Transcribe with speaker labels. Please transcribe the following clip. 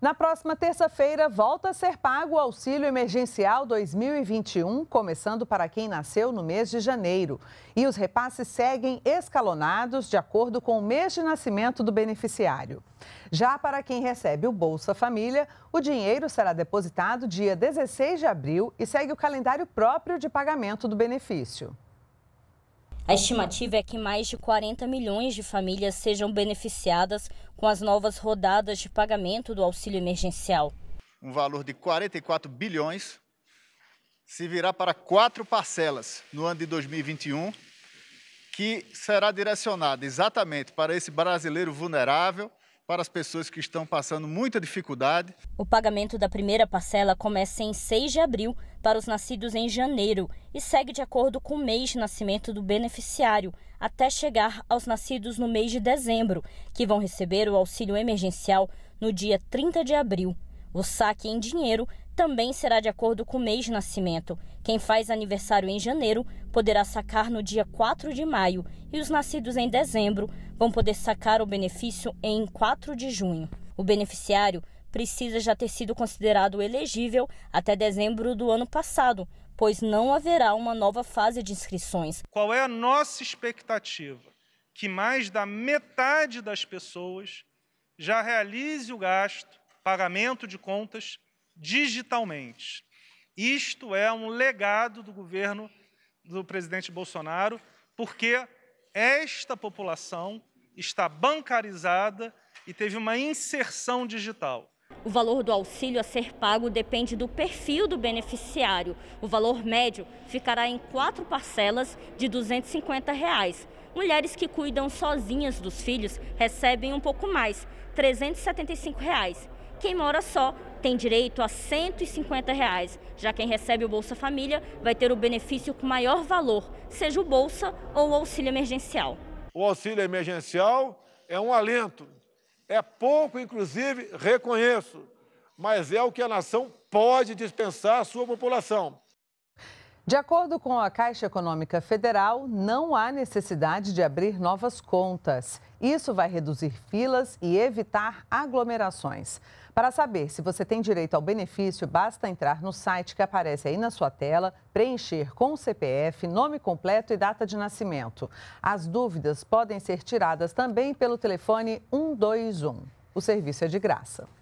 Speaker 1: Na próxima terça-feira, volta a ser pago o auxílio emergencial 2021, começando para quem nasceu no mês de janeiro. E os repasses seguem escalonados de acordo com o mês de nascimento do beneficiário. Já para quem recebe o Bolsa Família, o dinheiro será depositado dia 16 de abril e segue o calendário próprio de pagamento do benefício. A estimativa
Speaker 2: é que mais de 40 milhões de famílias sejam beneficiadas com as novas rodadas de pagamento do auxílio emergencial.
Speaker 3: Um valor de 44 bilhões se virá para quatro parcelas no ano de 2021, que será direcionada exatamente para esse brasileiro vulnerável para as pessoas que estão passando muita dificuldade.
Speaker 2: O pagamento da primeira parcela começa em 6 de abril para os nascidos em janeiro e segue de acordo com o mês de nascimento do beneficiário, até chegar aos nascidos no mês de dezembro, que vão receber o auxílio emergencial no dia 30 de abril. O saque em dinheiro também será de acordo com o mês de nascimento. Quem faz aniversário em janeiro poderá sacar no dia 4 de maio e os nascidos em dezembro vão poder sacar o benefício em 4 de junho. O beneficiário precisa já ter sido considerado elegível até dezembro do ano passado, pois não haverá uma nova fase de inscrições.
Speaker 4: Qual é a nossa expectativa? Que mais da metade das pessoas já realize o gasto pagamento de contas digitalmente. Isto é um legado do governo do presidente Bolsonaro, porque esta população está bancarizada e teve uma inserção digital.
Speaker 2: O valor do auxílio a ser pago depende do perfil do beneficiário. O valor médio ficará em quatro parcelas de R$ 250. Reais. Mulheres que cuidam sozinhas dos filhos recebem um pouco mais, R$ 375. Reais. Quem mora só tem direito a R$ 150, reais, já quem recebe o Bolsa Família vai ter o benefício com maior valor, seja o Bolsa ou o auxílio emergencial. O
Speaker 4: auxílio emergencial é um alento. É pouco, inclusive, reconheço, mas é o que a nação pode dispensar à sua população.
Speaker 1: De acordo com a Caixa Econômica Federal, não há necessidade de abrir novas contas. Isso vai reduzir filas e evitar aglomerações. Para saber se você tem direito ao benefício, basta entrar no site que aparece aí na sua tela, preencher com o CPF, nome completo e data de nascimento. As dúvidas podem ser tiradas também pelo telefone 121. O serviço é de graça.